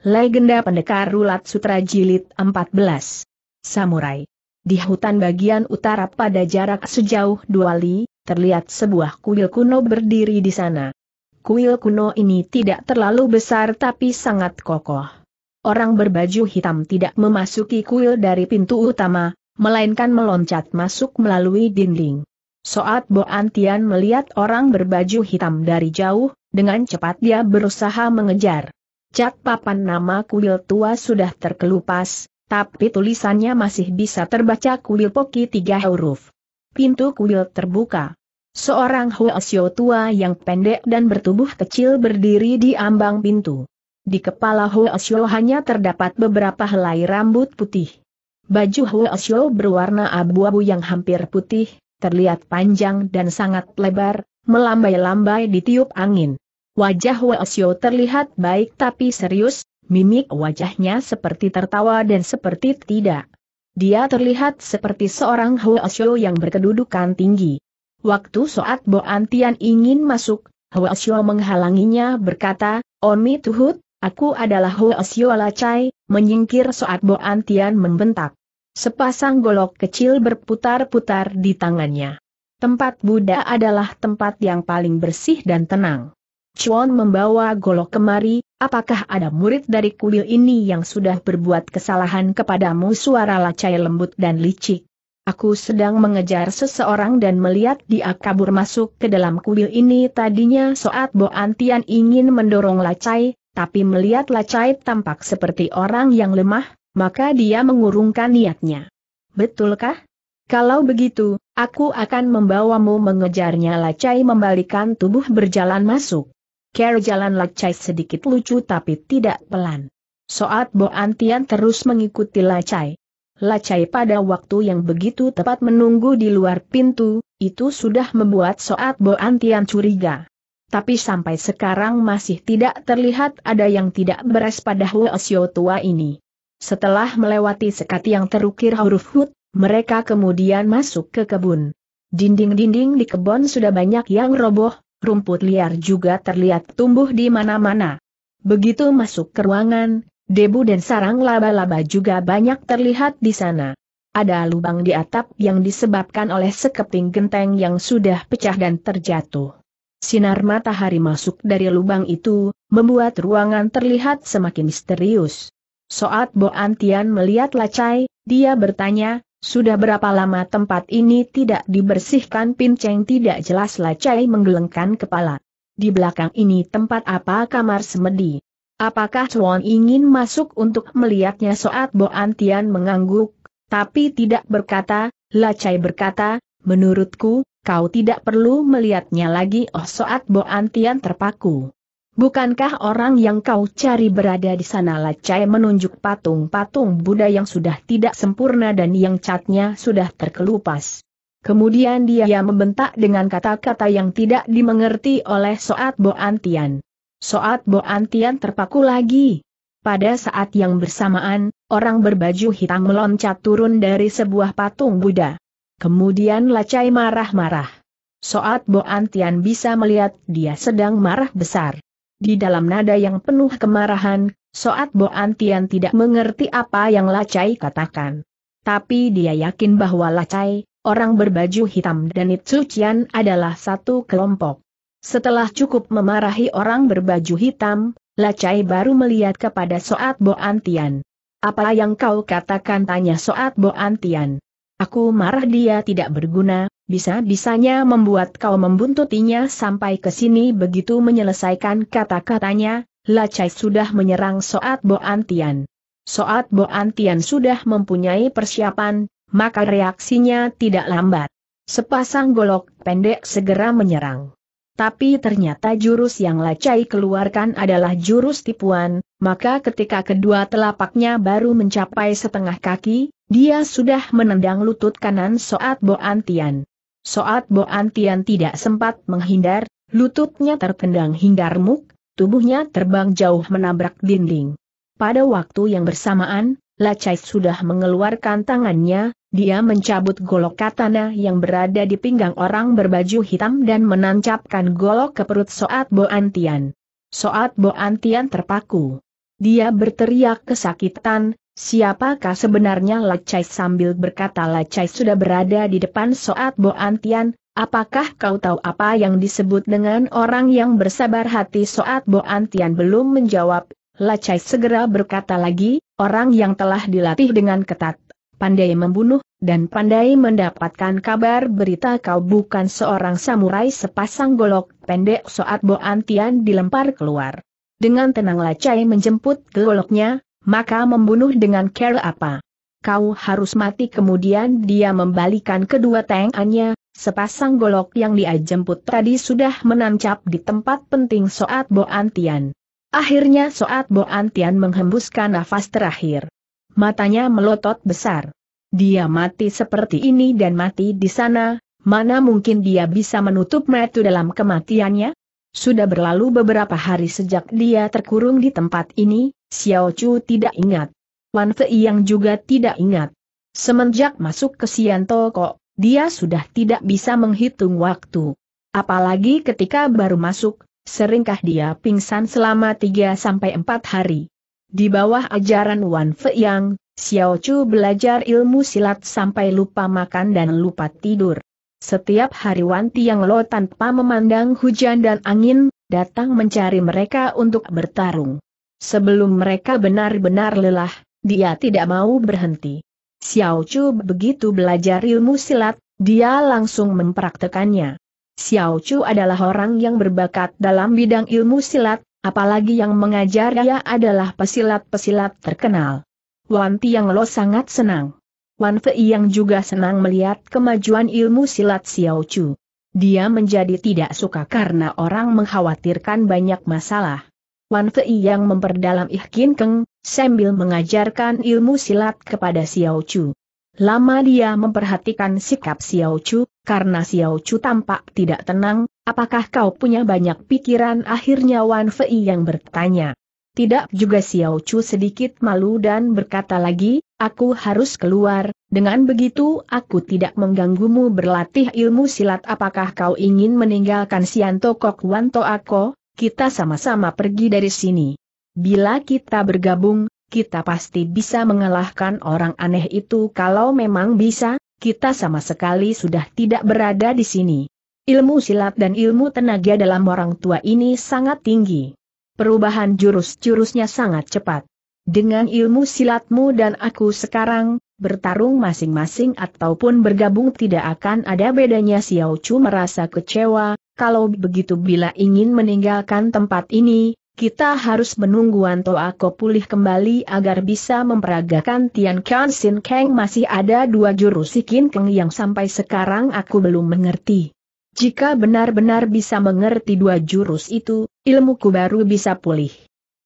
Legenda Pendekar Rulat Sutra Jilid 14 Samurai Di hutan bagian utara pada jarak sejauh dua li, terlihat sebuah kuil kuno berdiri di sana. Kuil kuno ini tidak terlalu besar tapi sangat kokoh. Orang berbaju hitam tidak memasuki kuil dari pintu utama, melainkan meloncat masuk melalui dinding. Soat Boantian Antian melihat orang berbaju hitam dari jauh, dengan cepat dia berusaha mengejar cat papan nama kuil tua sudah terkelupas, tapi tulisannya masih bisa terbaca kuil poki tiga huruf. Pintu kuil terbuka. Seorang Huasio tua yang pendek dan bertubuh kecil berdiri di ambang pintu. Di kepala Huasio hanya terdapat beberapa helai rambut putih. Baju Huasio berwarna abu-abu yang hampir putih, terlihat panjang dan sangat lebar, melambai-lambai di tiup angin. Wajah Weosio terlihat baik tapi serius, mimik wajahnya seperti tertawa dan seperti tidak. Dia terlihat seperti seorang Huasyo yang berkedudukan tinggi. Waktu saat Bo Antian ingin masuk, Huasyo menghalanginya berkata, Omi Tuhut, aku adalah Huasyo Lacai, menyingkir saat Bo Antian membentak. Sepasang golok kecil berputar-putar di tangannya. Tempat Buddha adalah tempat yang paling bersih dan tenang. Chuan membawa golok kemari, apakah ada murid dari kuil ini yang sudah berbuat kesalahan kepadamu suara lacai lembut dan licik. Aku sedang mengejar seseorang dan melihat dia kabur masuk ke dalam kuil ini tadinya saat Bo Antian ingin mendorong lacai, tapi melihat lacai tampak seperti orang yang lemah, maka dia mengurungkan niatnya. Betulkah? Kalau begitu, aku akan membawamu mengejarnya lacai membalikan tubuh berjalan masuk. Care jalan Lacai sedikit lucu tapi tidak pelan. Soat Bo Antian terus mengikuti Lacai. Lacai pada waktu yang begitu tepat menunggu di luar pintu, itu sudah membuat Soat Bo Antian curiga. Tapi sampai sekarang masih tidak terlihat ada yang tidak beres pada Huosio tua ini. Setelah melewati sekat yang terukir huruf hut, mereka kemudian masuk ke kebun. Dinding-dinding di kebun sudah banyak yang roboh, rumput liar juga terlihat tumbuh di mana-mana. Begitu masuk ke ruangan, debu dan sarang laba-laba juga banyak terlihat di sana. Ada lubang di atap yang disebabkan oleh sekeping genteng yang sudah pecah dan terjatuh. Sinar matahari masuk dari lubang itu, membuat ruangan terlihat semakin misterius. Soat Antian melihat Lacai, dia bertanya, sudah berapa lama tempat ini tidak dibersihkan pinceng tidak jelas Lacai menggelengkan kepala. Di belakang ini tempat apa kamar semedi? Apakah Chuan ingin masuk untuk melihatnya saat Boantian Tian mengangguk, tapi tidak berkata, Lacai berkata, menurutku, kau tidak perlu melihatnya lagi oh saat Boantian Tian terpaku. Bukankah orang yang kau cari berada di sana Lacai menunjuk patung-patung Buddha yang sudah tidak sempurna dan yang catnya sudah terkelupas. Kemudian dia membentak dengan kata-kata yang tidak dimengerti oleh Soat Boantian. Soat Boantian terpaku lagi. Pada saat yang bersamaan, orang berbaju hitam meloncat turun dari sebuah patung Buddha. Kemudian Lacai marah-marah. Soat Boantian bisa melihat dia sedang marah besar. Di dalam nada yang penuh kemarahan, Soat Bo Antian tidak mengerti apa yang Lacai katakan. Tapi dia yakin bahwa Lacai, orang berbaju hitam dan Itsucian adalah satu kelompok. Setelah cukup memarahi orang berbaju hitam, Lacai baru melihat kepada Soat Bo Antian. Apa yang kau katakan tanya Soat Bo Antian? Aku marah dia tidak berguna, bisa-bisanya membuat kau membuntutinya sampai ke sini begitu menyelesaikan kata-katanya, Lacai sudah menyerang Soat Boantian. Soat Boantian sudah mempunyai persiapan, maka reaksinya tidak lambat. Sepasang golok pendek segera menyerang. Tapi ternyata jurus yang Lacai keluarkan adalah jurus tipuan, maka ketika kedua telapaknya baru mencapai setengah kaki, dia sudah menendang lutut kanan Soat Boantian. Soat Boantian tidak sempat menghindar, lututnya tertendang hingga remuk, tubuhnya terbang jauh menabrak dinding. Pada waktu yang bersamaan, Lacai sudah mengeluarkan tangannya, dia mencabut golok katana yang berada di pinggang orang berbaju hitam dan menancapkan golok ke perut Soat Boantian. Soat Boantian terpaku. Dia berteriak kesakitan, Siapakah sebenarnya Lacai sambil berkata Lacai sudah berada di depan Soat Boantian, apakah kau tahu apa yang disebut dengan orang yang bersabar hati Soat Boantian belum menjawab, Lacai segera berkata lagi, orang yang telah dilatih dengan ketat, pandai membunuh, dan pandai mendapatkan kabar berita kau bukan seorang samurai sepasang golok pendek Soat Boantian dilempar keluar. Dengan tenang Lacai menjemput goloknya, maka membunuh dengan care apa? Kau harus mati kemudian dia membalikan kedua tangannya, sepasang golok yang dia jemput tadi sudah menancap di tempat penting Soat Boantian. Akhirnya Soat Boantian menghembuskan nafas terakhir. Matanya melotot besar. Dia mati seperti ini dan mati di sana, mana mungkin dia bisa menutup metu dalam kematiannya? Sudah berlalu beberapa hari sejak dia terkurung di tempat ini, Xiao Chu tidak ingat. Wan Fei yang juga tidak ingat. Semenjak masuk ke Sian Toko, dia sudah tidak bisa menghitung waktu. Apalagi ketika baru masuk, seringkah dia pingsan selama 3-4 hari. Di bawah ajaran Wan Fei Yang, Xiao Chu belajar ilmu silat sampai lupa makan dan lupa tidur. Setiap hari Wan Tiang Lo tanpa memandang hujan dan angin, datang mencari mereka untuk bertarung. Sebelum mereka benar-benar lelah, dia tidak mau berhenti. Xiao Chu begitu belajar ilmu silat, dia langsung mempraktekannya. Xiao Chu adalah orang yang berbakat dalam bidang ilmu silat, apalagi yang mengajar dia adalah pesilat-pesilat terkenal. Wan Tiang Lo sangat senang. Wan Fei yang juga senang melihat kemajuan ilmu silat Xiao Chu. Dia menjadi tidak suka karena orang mengkhawatirkan banyak masalah. Wan Fei yang memperdalam Ihkin Keng, sambil mengajarkan ilmu silat kepada Xiao Chu. Lama dia memperhatikan sikap Xiao Chu, karena Xiao Chu tampak tidak tenang, apakah kau punya banyak pikiran akhirnya Wan Fei yang bertanya. Tidak juga Xiao Chu sedikit malu dan berkata lagi, aku harus keluar, dengan begitu aku tidak mengganggumu berlatih ilmu silat apakah kau ingin meninggalkan Sianto Kok Wanto Ako, kita sama-sama pergi dari sini. Bila kita bergabung, kita pasti bisa mengalahkan orang aneh itu kalau memang bisa, kita sama sekali sudah tidak berada di sini. Ilmu silat dan ilmu tenaga dalam orang tua ini sangat tinggi perubahan jurus-jurusnya sangat cepat. Dengan ilmu silatmu dan aku sekarang, bertarung masing-masing ataupun bergabung tidak akan ada bedanya Xiao Chu merasa kecewa, kalau begitu bila ingin meninggalkan tempat ini, kita harus menunggu Anto Ako pulih kembali agar bisa memperagakan Tian Kian Sin Kang masih ada dua jurus Sikin Keng yang sampai sekarang aku belum mengerti. Jika benar-benar bisa mengerti dua jurus itu, ilmuku baru bisa pulih.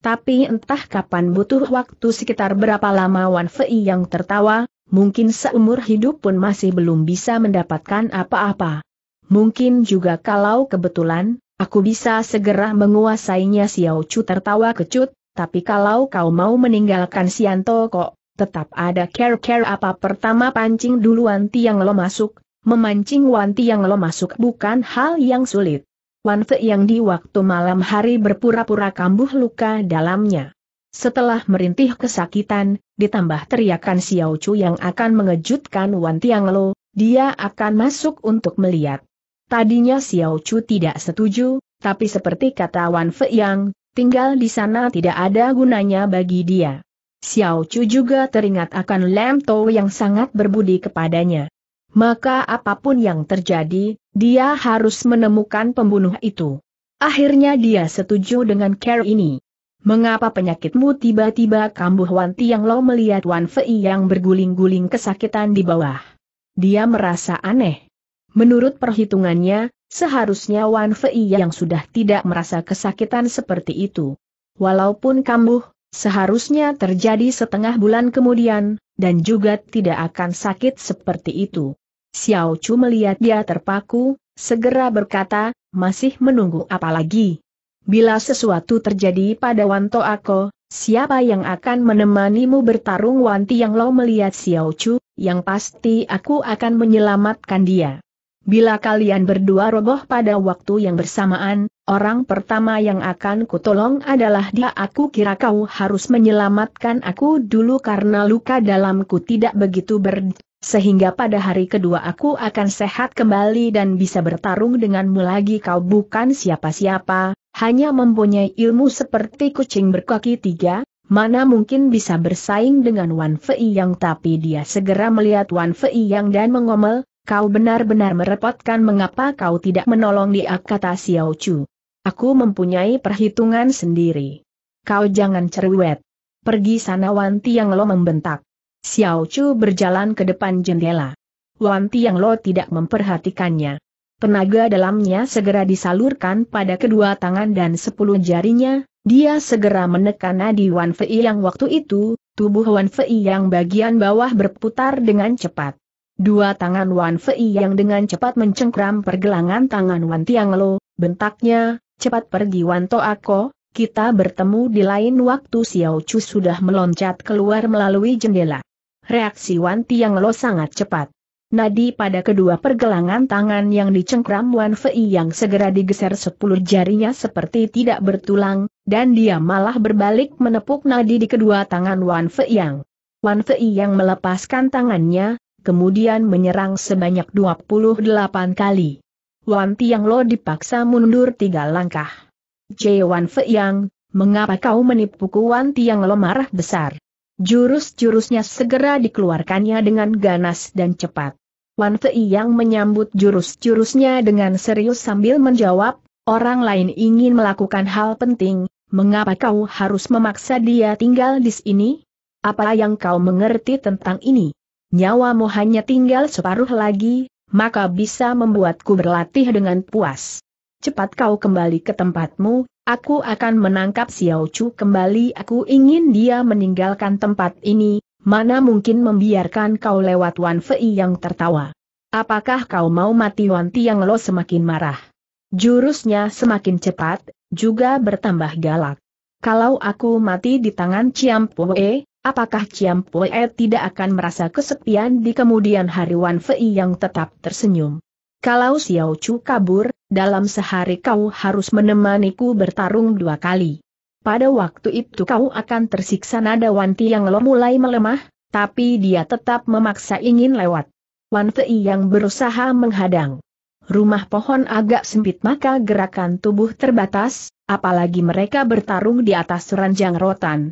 Tapi entah kapan butuh waktu sekitar berapa lama Wan Fei yang tertawa, mungkin seumur hidup pun masih belum bisa mendapatkan apa-apa. Mungkin juga kalau kebetulan, aku bisa segera menguasainya Xiao Chu tertawa kecut, tapi kalau kau mau meninggalkan Sianto kok, tetap ada care-care apa pertama pancing duluan Tiang Lo masuk, Memancing Wan Tiang Lo masuk bukan hal yang sulit. Wan Fe yang di waktu malam hari berpura-pura kambuh luka dalamnya. Setelah merintih kesakitan, ditambah teriakan Xiao Chu yang akan mengejutkan Wan Tiang Lo, dia akan masuk untuk melihat. Tadinya Xiao Chu tidak setuju, tapi seperti kata Wan Fe yang, tinggal di sana tidak ada gunanya bagi dia. Xiao Chu juga teringat akan Lam To yang sangat berbudi kepadanya maka apapun yang terjadi, dia harus menemukan pembunuh itu. Akhirnya dia setuju dengan care ini. Mengapa penyakitmu tiba-tiba kambuh Wan Tiang Lo melihat Wan Fei yang berguling-guling kesakitan di bawah. Dia merasa aneh. Menurut perhitungannya, seharusnya Wan Fei yang sudah tidak merasa kesakitan seperti itu. Walaupun kambuh, seharusnya terjadi setengah bulan kemudian, dan juga tidak akan sakit seperti itu. Xiao Chu melihat dia terpaku, segera berkata, masih menunggu apa lagi? Bila sesuatu terjadi pada Wanto Ako, siapa yang akan menemanimu bertarung Wanti Yang Lo melihat Xiao Chu, yang pasti aku akan menyelamatkan dia. Bila kalian berdua roboh pada waktu yang bersamaan, orang pertama yang akan kutolong adalah dia. Aku kira kau harus menyelamatkan aku dulu karena luka dalamku tidak begitu ber sehingga pada hari kedua aku akan sehat kembali dan bisa bertarung denganmu lagi kau bukan siapa-siapa, hanya mempunyai ilmu seperti kucing berkaki tiga, mana mungkin bisa bersaing dengan Wan Fei Yang tapi dia segera melihat Wan Fei Yang dan mengomel, kau benar-benar merepotkan mengapa kau tidak menolong dia kata Xiao Chu. Aku mempunyai perhitungan sendiri. Kau jangan cerewet. Pergi sana Wan Tiang Lo membentak. Xiao Chu berjalan ke depan jendela. Wan Tiang Lo tidak memperhatikannya. Tenaga dalamnya segera disalurkan pada kedua tangan dan sepuluh jarinya, dia segera menekan nadi Wan Fei yang waktu itu, tubuh Wan Fei yang bagian bawah berputar dengan cepat. Dua tangan Wan Fei yang dengan cepat mencengkram pergelangan tangan Wan Tiang Lo, bentaknya, cepat pergi Wan Ako, kita bertemu di lain waktu Xiao Chu sudah meloncat keluar melalui jendela. Reaksi Wan Tiang Lo sangat cepat. Nadi pada kedua pergelangan tangan yang dicengkram Wan Fei yang segera digeser sepuluh jarinya seperti tidak bertulang, dan dia malah berbalik menepuk nadi di kedua tangan Wan Fei yang. Wan Fei yang melepaskan tangannya, kemudian menyerang sebanyak 28 kali. Wan Tiang Lo dipaksa mundur tiga langkah. J. Wan Fei yang, mengapa kau menipuku Wan Tiang Lo marah besar. Jurus-jurusnya segera dikeluarkannya dengan ganas dan cepat. Wan Fei yang menyambut jurus-jurusnya dengan serius sambil menjawab, orang lain ingin melakukan hal penting, mengapa kau harus memaksa dia tinggal di sini? Apa yang kau mengerti tentang ini? Nyawamu hanya tinggal separuh lagi, maka bisa membuatku berlatih dengan puas. Cepat kau kembali ke tempatmu, Aku akan menangkap Xiao Chu kembali aku ingin dia meninggalkan tempat ini, mana mungkin membiarkan kau lewat Wan Fei yang tertawa. Apakah kau mau mati Wan Tiang Lo semakin marah? Jurusnya semakin cepat, juga bertambah galak. Kalau aku mati di tangan Ciam Poe, apakah Ciam Poe tidak akan merasa kesepian di kemudian hari Wan Fei yang tetap tersenyum? Kalau Xiao Chu kabur, dalam sehari kau harus menemaniku bertarung dua kali. Pada waktu itu kau akan tersiksa Nada Wanti yang lo mulai melemah, tapi dia tetap memaksa ingin lewat. Wanti yang berusaha menghadang. Rumah pohon agak sempit maka gerakan tubuh terbatas, apalagi mereka bertarung di atas ranjang rotan.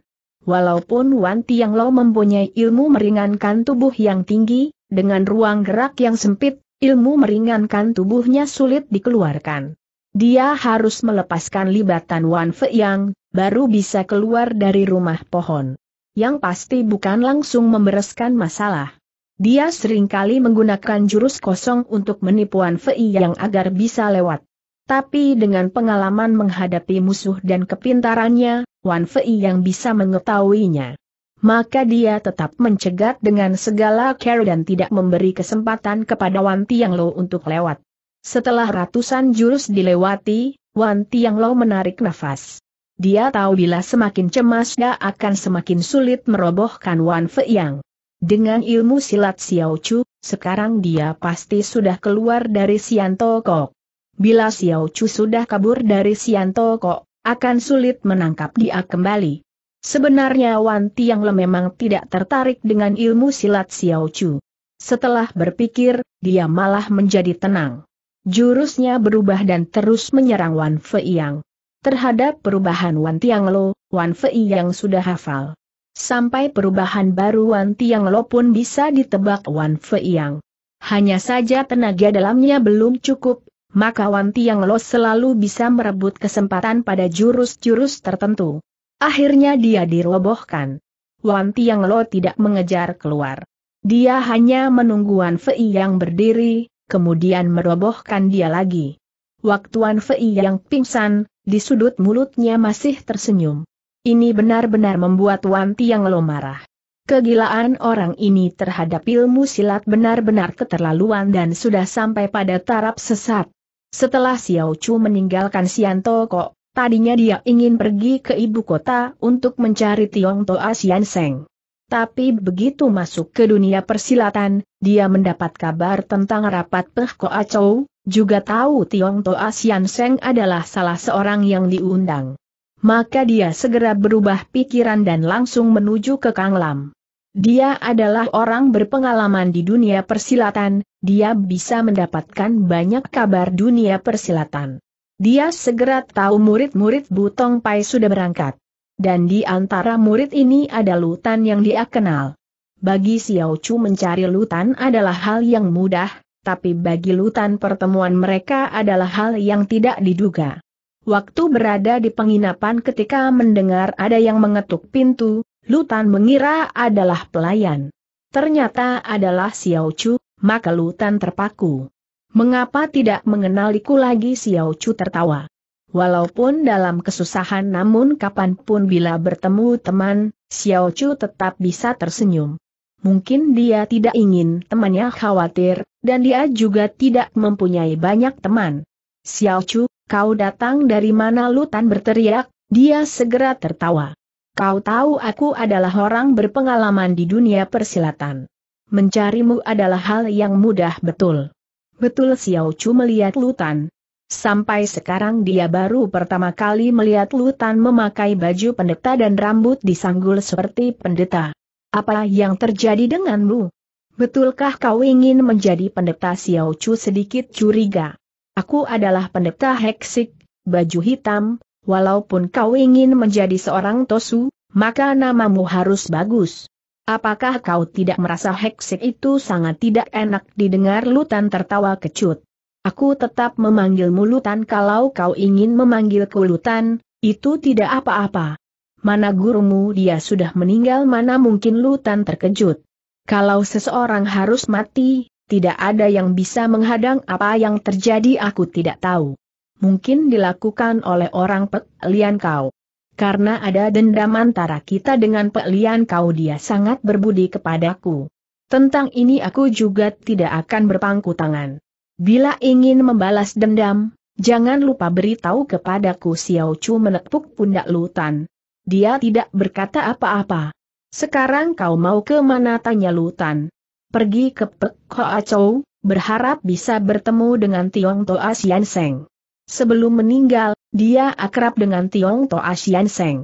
Walaupun Wanti yang Lo mempunyai ilmu meringankan tubuh yang tinggi, dengan ruang gerak yang sempit, Ilmu meringankan tubuhnya sulit dikeluarkan. Dia harus melepaskan libatan Wan Fe Yang, baru bisa keluar dari rumah pohon. Yang pasti bukan langsung membereskan masalah. Dia seringkali menggunakan jurus kosong untuk menipu Wan Fe Yang agar bisa lewat. Tapi dengan pengalaman menghadapi musuh dan kepintarannya, Wan Fei yang bisa mengetahuinya maka dia tetap mencegat dengan segala care dan tidak memberi kesempatan kepada Wan Tiang Lo untuk lewat. Setelah ratusan jurus dilewati, Wan Tiang Lo menarik nafas. Dia tahu bila semakin cemas dia akan semakin sulit merobohkan Wan Feiyang. Dengan ilmu silat Xiao Chu, sekarang dia pasti sudah keluar dari Sianto Kok. Bila Xiao Chu sudah kabur dari Sianto Kok, akan sulit menangkap dia kembali. Sebenarnya Wan Tiang Le memang tidak tertarik dengan ilmu silat Xiao Chu. Setelah berpikir, dia malah menjadi tenang. Jurusnya berubah dan terus menyerang Wan Fei Yang. Terhadap perubahan Wan Tiang Lo, Wan Fei Yang sudah hafal. Sampai perubahan baru Wan Tiang Lo pun bisa ditebak Wan Fei Yang. Hanya saja tenaga dalamnya belum cukup, maka Wan Tiang Lo selalu bisa merebut kesempatan pada jurus-jurus tertentu. Akhirnya dia dirobohkan. Wan Tiang Lo tidak mengejar keluar. Dia hanya menunggu Wan Fei yang berdiri, kemudian merobohkan dia lagi. Waktu Wan Fei yang pingsan, di sudut mulutnya masih tersenyum. Ini benar-benar membuat Wan Tiang Lo marah. Kegilaan orang ini terhadap ilmu silat benar-benar keterlaluan dan sudah sampai pada taraf sesat. Setelah Xiao Chu meninggalkan Sian Toko, Tadinya dia ingin pergi ke ibu kota untuk mencari Tiong Toa Sian Seng. Tapi begitu masuk ke dunia persilatan, dia mendapat kabar tentang rapat Peh Koa Chow, juga tahu Tiong Toa Sian Seng adalah salah seorang yang diundang. Maka dia segera berubah pikiran dan langsung menuju ke Kang Lam. Dia adalah orang berpengalaman di dunia persilatan, dia bisa mendapatkan banyak kabar dunia persilatan. Dia segera tahu murid-murid Butong Pai sudah berangkat. Dan di antara murid ini ada Lutan yang dia kenal. Bagi Xiao Chu mencari Lutan adalah hal yang mudah, tapi bagi Lutan pertemuan mereka adalah hal yang tidak diduga. Waktu berada di penginapan ketika mendengar ada yang mengetuk pintu, Lutan mengira adalah pelayan. Ternyata adalah Xiao Chu, maka Lutan terpaku. Mengapa tidak mengenaliku lagi Xiao Chu tertawa? Walaupun dalam kesusahan namun kapanpun bila bertemu teman, Xiao Chu tetap bisa tersenyum. Mungkin dia tidak ingin temannya khawatir, dan dia juga tidak mempunyai banyak teman. Xiao Chu, kau datang dari mana Lutan berteriak, dia segera tertawa. Kau tahu aku adalah orang berpengalaman di dunia persilatan. Mencarimu adalah hal yang mudah betul. Betul Xiao Chu melihat Lutan. Sampai sekarang dia baru pertama kali melihat Lutan memakai baju pendeta dan rambut disanggul seperti pendeta. Apa yang terjadi denganmu? Betulkah kau ingin menjadi pendeta Xiao Chu sedikit curiga? Aku adalah pendeta heksik, baju hitam, walaupun kau ingin menjadi seorang tosu, maka namamu harus bagus. Apakah kau tidak merasa heksik itu sangat tidak enak didengar Lutan tertawa kecut? Aku tetap memanggilmu Lutan kalau kau ingin memanggilku Lutan, itu tidak apa-apa. Mana gurumu dia sudah meninggal mana mungkin Lutan terkejut. Kalau seseorang harus mati, tidak ada yang bisa menghadang apa yang terjadi aku tidak tahu. Mungkin dilakukan oleh orang peklian kau. Karena ada dendam antara kita dengan Pak Lian kau dia sangat berbudi kepadaku. Tentang ini aku juga tidak akan berpangku tangan. Bila ingin membalas dendam, jangan lupa beritahu kepadaku Xiao Chu menepuk pundak Lutan. Dia tidak berkata apa-apa. Sekarang kau mau ke mana tanya Lutan. Pergi ke Pek Hoa Chou, berharap bisa bertemu dengan Tiong Toa Sian Seng. Sebelum meninggal, dia akrab dengan Tiong Toa Asian Seng.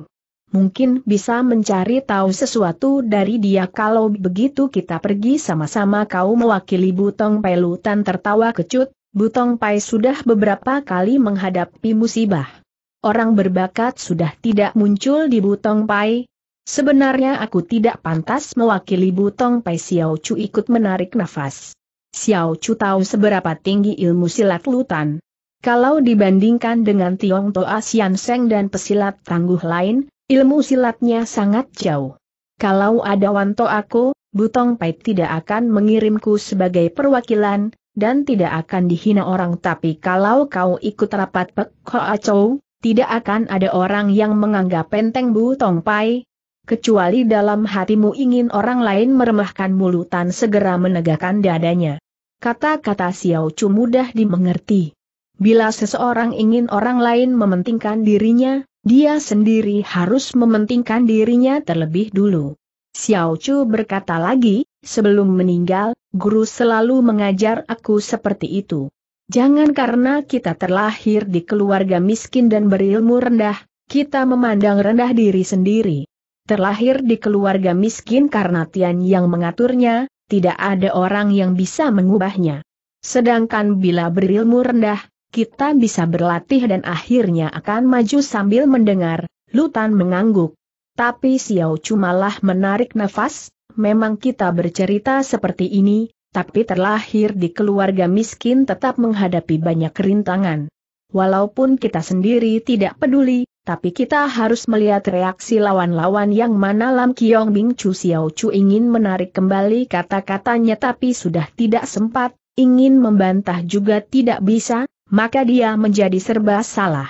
Mungkin bisa mencari tahu sesuatu dari dia kalau begitu kita pergi sama-sama kau mewakili Butong Pai Lutan tertawa kecut, Butong Pai sudah beberapa kali menghadapi musibah. Orang berbakat sudah tidak muncul di Butong Pai. Sebenarnya aku tidak pantas mewakili Butong Pai Xiao Chu ikut menarik nafas. Xiao Chu tahu seberapa tinggi ilmu silat lutan. Kalau dibandingkan dengan Tiong Toa Sian Seng dan pesilat tangguh lain, ilmu silatnya sangat jauh. Kalau ada Wanto aku, Butong Pai tidak akan mengirimku sebagai perwakilan, dan tidak akan dihina orang tapi kalau kau ikut rapat Pek Hoa Chow, tidak akan ada orang yang menganggap enteng Butong Pai, kecuali dalam hatimu ingin orang lain meremahkan mulutan segera menegakkan dadanya. Kata-kata Xiao Chu mudah dimengerti. Bila seseorang ingin orang lain mementingkan dirinya, dia sendiri harus mementingkan dirinya terlebih dulu. Xiao Chu berkata lagi, sebelum meninggal, guru selalu mengajar aku seperti itu. Jangan karena kita terlahir di keluarga miskin dan berilmu rendah, kita memandang rendah diri sendiri. Terlahir di keluarga miskin karena Tian yang mengaturnya, tidak ada orang yang bisa mengubahnya. Sedangkan bila berilmu rendah, kita bisa berlatih dan akhirnya akan maju sambil mendengar, Lutan mengangguk. Tapi Xiao Chu malah menarik nafas, memang kita bercerita seperti ini, tapi terlahir di keluarga miskin tetap menghadapi banyak rintangan. Walaupun kita sendiri tidak peduli, tapi kita harus melihat reaksi lawan-lawan yang mana Lam Kiong Bing Chu Xiao Chu ingin menarik kembali kata-katanya tapi sudah tidak sempat, ingin membantah juga tidak bisa, maka dia menjadi serba salah.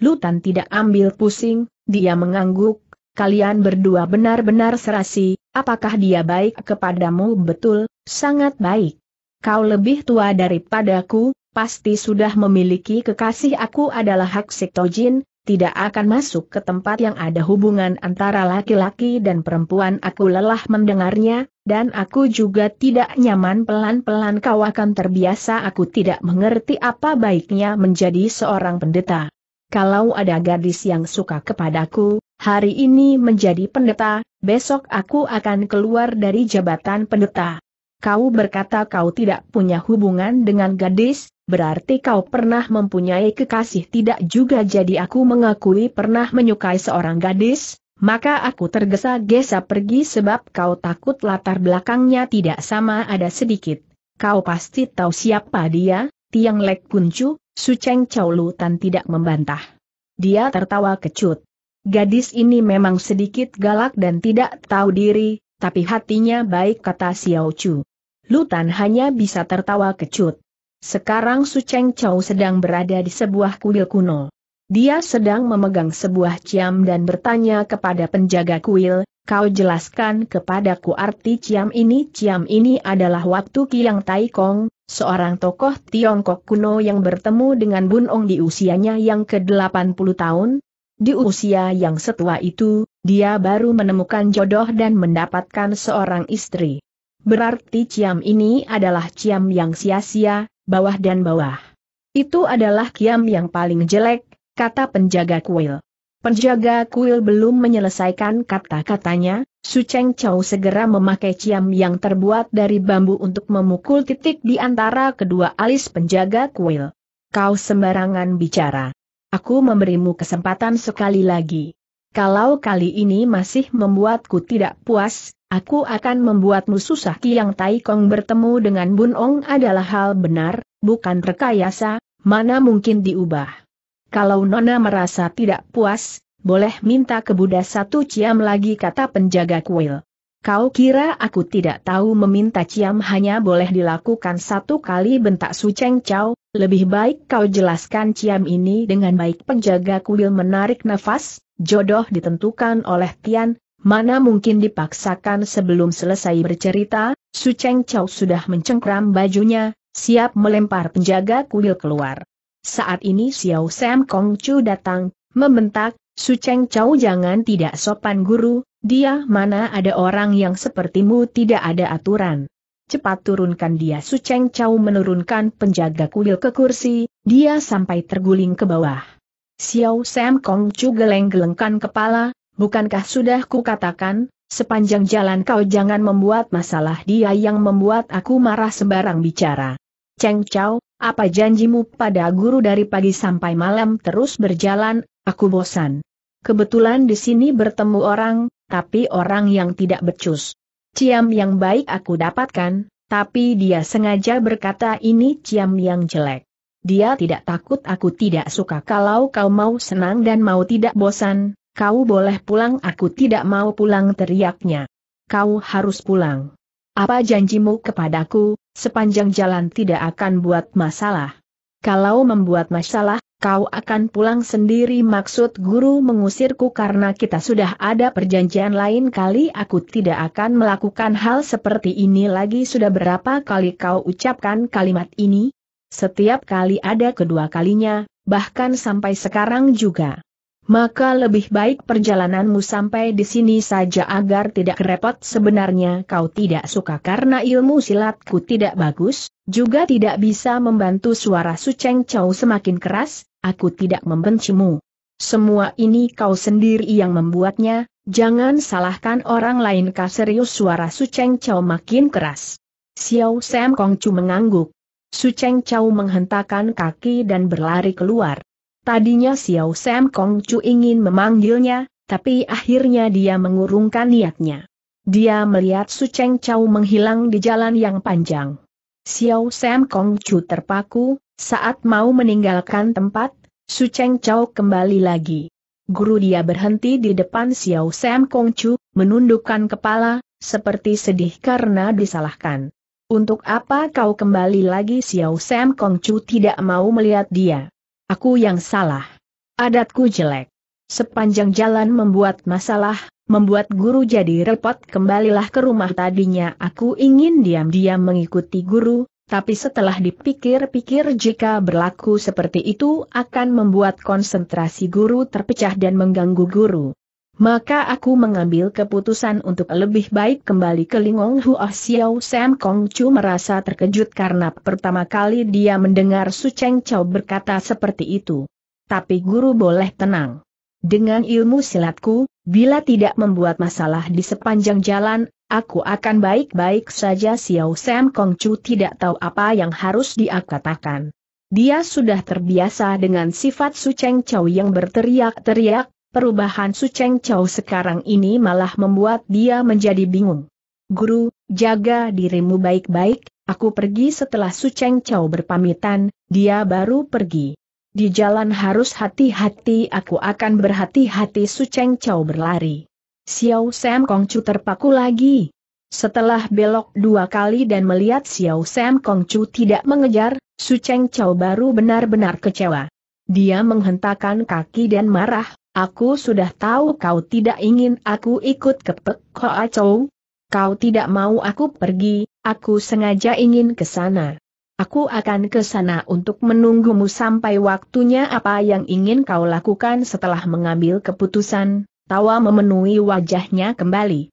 Lutan tidak ambil pusing, dia mengangguk, kalian berdua benar-benar serasi, apakah dia baik kepadamu betul, sangat baik. Kau lebih tua daripadaku, pasti sudah memiliki kekasih aku adalah Hak Sektojin, tidak akan masuk ke tempat yang ada hubungan antara laki-laki dan perempuan. Aku lelah mendengarnya, dan aku juga tidak nyaman pelan-pelan kau akan terbiasa. Aku tidak mengerti apa baiknya menjadi seorang pendeta. Kalau ada gadis yang suka kepadaku, hari ini menjadi pendeta, besok aku akan keluar dari jabatan pendeta. Kau berkata kau tidak punya hubungan dengan gadis, berarti kau pernah mempunyai kekasih tidak juga jadi aku mengakui pernah menyukai seorang gadis, maka aku tergesa-gesa pergi sebab kau takut latar belakangnya tidak sama ada sedikit. Kau pasti tahu siapa dia, Tiang Lek Kuncu, Suceng tan tidak membantah. Dia tertawa kecut. Gadis ini memang sedikit galak dan tidak tahu diri, tapi hatinya baik kata Xiao Chu. Lutan hanya bisa tertawa kecut. Sekarang Su Cheng Chow sedang berada di sebuah kuil kuno. Dia sedang memegang sebuah ciam dan bertanya kepada penjaga kuil, kau jelaskan kepadaku arti ciam ini. Ciam ini adalah waktu Kiang Tai Kong, seorang tokoh Tiongkok kuno yang bertemu dengan Bun Ong di usianya yang ke-80 tahun. Di usia yang setua itu, dia baru menemukan jodoh dan mendapatkan seorang istri. Berarti ciam ini adalah ciam yang sia-sia, bawah dan bawah. Itu adalah kiam yang paling jelek, kata penjaga kuil. Penjaga kuil belum menyelesaikan kata-katanya, Suceng Chow segera memakai ciam yang terbuat dari bambu untuk memukul titik di antara kedua alis penjaga kuil. Kau sembarangan bicara. Aku memberimu kesempatan sekali lagi. Kalau kali ini masih membuatku tidak puas, aku akan membuatmu susah Kiang Tai Kong bertemu dengan Bun Ong adalah hal benar, bukan rekayasa, mana mungkin diubah. Kalau Nona merasa tidak puas, boleh minta ke Buddha satu ciam lagi kata penjaga kuil. Kau kira aku tidak tahu meminta ciam hanya boleh dilakukan satu kali bentak Su Cheng Chow, lebih baik kau jelaskan ciam ini dengan baik penjaga kuil menarik nafas, jodoh ditentukan oleh Tian, mana mungkin dipaksakan sebelum selesai bercerita, Su Cheng Chow sudah mencengkram bajunya, siap melempar penjaga kuil keluar. Saat ini Xiao Sam Kong Chu datang, membentak, Su Cheng Chow jangan tidak sopan guru, dia mana ada orang yang sepertimu tidak ada aturan. Cepat turunkan dia Su Cheng Chau menurunkan penjaga kuil ke kursi, dia sampai terguling ke bawah. Xiao Sam Kong Chu geleng-gelengkan kepala, bukankah sudah kukatakan, sepanjang jalan kau jangan membuat masalah dia yang membuat aku marah sembarang bicara. Cheng Chau, apa janjimu pada guru dari pagi sampai malam terus berjalan, aku bosan. Kebetulan di sini bertemu orang, tapi orang yang tidak becus. Ciam yang baik aku dapatkan, tapi dia sengaja berkata ini ciam yang jelek. Dia tidak takut aku tidak suka kalau kau mau senang dan mau tidak bosan, kau boleh pulang aku tidak mau pulang teriaknya. Kau harus pulang. Apa janjimu kepadaku, sepanjang jalan tidak akan buat masalah kalau membuat masalah, kau akan pulang sendiri maksud guru mengusirku karena kita sudah ada perjanjian lain kali aku tidak akan melakukan hal seperti ini lagi sudah berapa kali kau ucapkan kalimat ini? Setiap kali ada kedua kalinya, bahkan sampai sekarang juga maka lebih baik perjalananmu sampai di sini saja agar tidak repot. Sebenarnya kau tidak suka karena ilmu silatku tidak bagus, juga tidak bisa membantu suara Suceng cau semakin keras, aku tidak membencimu. Semua ini kau sendiri yang membuatnya, jangan salahkan orang lain kah serius suara Suceng cau makin keras. Xiao Sam Kongcu mengangguk. Suceng Chow menghentakkan kaki dan berlari keluar. Tadinya Xiao Sam Kong Chu ingin memanggilnya, tapi akhirnya dia mengurungkan niatnya. Dia melihat Su Cheng Chau menghilang di jalan yang panjang. Xiao Sam Kong Chu terpaku, saat mau meninggalkan tempat, Su Cheng Chau kembali lagi. Guru dia berhenti di depan Xiao Sam Kong Chu, menundukkan kepala, seperti sedih karena disalahkan. Untuk apa kau kembali lagi Xiao Sam Kong Chu tidak mau melihat dia. Aku yang salah. Adatku jelek. Sepanjang jalan membuat masalah, membuat guru jadi repot kembalilah ke rumah tadinya aku ingin diam-diam mengikuti guru, tapi setelah dipikir-pikir jika berlaku seperti itu akan membuat konsentrasi guru terpecah dan mengganggu guru. Maka aku mengambil keputusan untuk lebih baik kembali ke Lingong Huo Xiao Sam Kong Chu merasa terkejut karena pertama kali dia mendengar Su Cheng Chao berkata seperti itu. Tapi guru boleh tenang. Dengan ilmu silatku, bila tidak membuat masalah di sepanjang jalan, Aku akan baik-baik saja Xiao Sam Kong Chu tidak tahu apa yang harus dia katakan. Dia sudah terbiasa dengan sifat Su Cheng Chao yang berteriak-teriak, perubahan Su Cheng Chow sekarang ini malah membuat dia menjadi bingung. Guru, jaga dirimu baik-baik, aku pergi setelah Su Cheng Chow berpamitan, dia baru pergi. Di jalan harus hati-hati aku akan berhati-hati Su Cheng Chow berlari. Xiao Sam Kong Chu terpaku lagi. Setelah belok dua kali dan melihat Xiao Sam Kong Chu tidak mengejar, Su Cheng Chow baru benar-benar kecewa. Dia menghentakkan kaki dan marah, Aku sudah tahu kau tidak ingin aku ikut ke Pek Hoa Kau tidak mau aku pergi, aku sengaja ingin ke sana. Aku akan ke sana untuk menunggumu sampai waktunya apa yang ingin kau lakukan setelah mengambil keputusan. Tawa memenuhi wajahnya kembali.